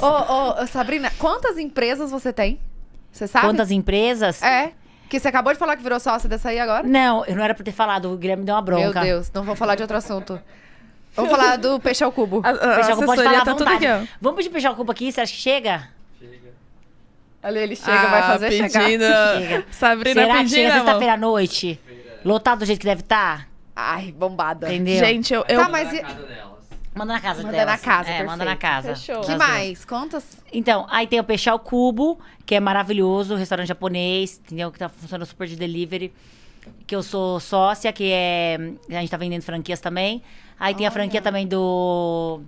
Ô, oh, oh, Sabrina, quantas empresas você tem? Você sabe? Quantas empresas? É. Que você acabou de falar que virou sócia dessa aí agora? Não, eu não era pra ter falado. O Guilherme deu uma bronca. Meu Deus, não vou falar de outro assunto. Vamos falar do peixe ao cubo. A, a peixe ao cubo pode falar tá tudo vontade. Vamos pedir peixe ao cubo aqui, você acha que chega? Chega. Ali ele chega, ah, vai fazer pedindo. chegar. Sabrina Será pedindo, que chega sexta-feira à noite? Lotado do jeito que deve estar? Tá? Ai, bombada. Entendeu? Gente, eu... eu... Tá, mas... E... Manda na casa manda Manda na casa, É, manda na casa. Fechou. que mais? Contas? Então, aí tem o Peixe ao Cubo, que é maravilhoso, restaurante japonês, entendeu? Que tá funcionando super de delivery. Que eu sou sócia, que é. A gente tá vendendo franquias também. Aí tem a franquia também do.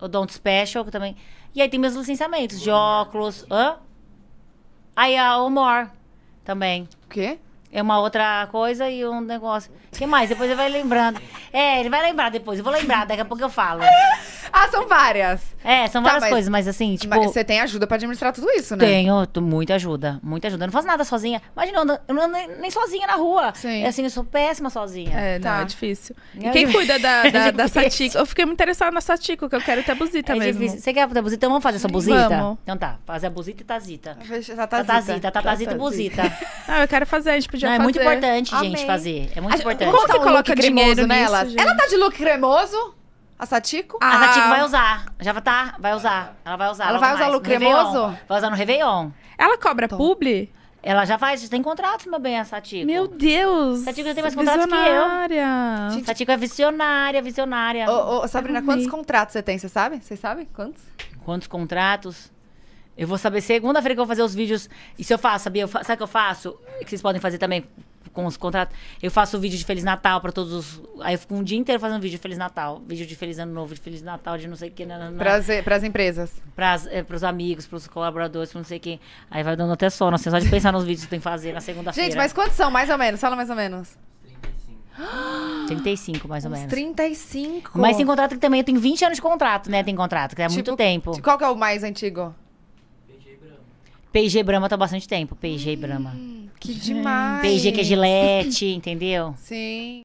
O Don't Special, que também. E aí tem meus licenciamentos de óculos. Hã? Aí a Omor também. O quê? É uma outra coisa e um negócio. O que mais? Depois ele vai lembrando. É, ele vai lembrar depois. Eu vou lembrar, daqui a pouco eu falo. Ah, são várias. É, são Tá, várias mas- coisas, mas assim, tipo. Mas você tem ajuda pra administrar tudo isso, né? Tenho tô- muita ajuda, muita ajuda. Eu não faço nada sozinha. Imagina, eu ando, eu não ando nem- nem sozinha na rua. Sim. É assim, eu sou péssima sozinha. É, não, Tá. é difícil. E é quem cuida da, é da, da Satico? Eu fiquei muito interessada na Satico, que eu quero ter a É mesmo. difícil. Você quer a buzita? Então vamos fazer a sua buzita? Vamos. Então tá, fazer a buzita e tazita. Tatazita, tá tatazita tá e tá buzita. Ah, eu quero fazer, a gente podia Não, é muito importante, gente, fazer. É muito importante. Como que coloca cremoso dinheiro nela? Ela tá de look cremoso? A Satiko? A, a ah. vai usar. Já vai tá, vai usar. Ela vai usar. Ela, vai usar mais. o cremoso? Vai usar no Réveillon. Ela cobra Tom. publi? Ela já faz, já tem contratos, meu bem, a Satiko. Meu Deus! Satiko já tem mais visionária. contratos que eu. Gente. Satiko é visionária, visionária. Ô, ô Sabrina, quantos contratos você tem? Você sabe? Você sabe Quantos? Quantos contratos? Eu vou saber segunda-feira que eu vou fazer os vídeos. E se eu faço, sabia? Eu fa... Sabe o que eu faço? Que vocês podem fazer também com os contratos. Eu faço vídeo de Feliz Natal pra todos os. Aí eu fico um dia inteiro fazendo vídeo de Feliz Natal. Vídeo de Feliz Ano Novo, de Feliz Natal, de não sei o que. Não, não, pras, empresas. Pras, é, pros amigos, pros colaboradores, pra não sei quem. Aí vai dando até sono, assim, só de pensar nos vídeos que tem que fazer na segunda-feira. Gente, mas quantos são, mais ou menos? Fala mais ou menos. 35, mais ou Uns menos. 35. Mas tem contrato que também tem 20 anos de contrato, né? Tem contrato, que é tipo, muito tempo. Qual que é o mais antigo? PG Brahma. PG Brahma tá bastante tempo. PG hum. Brahma. Que demais. Tem que é gilete, entendeu? Sim.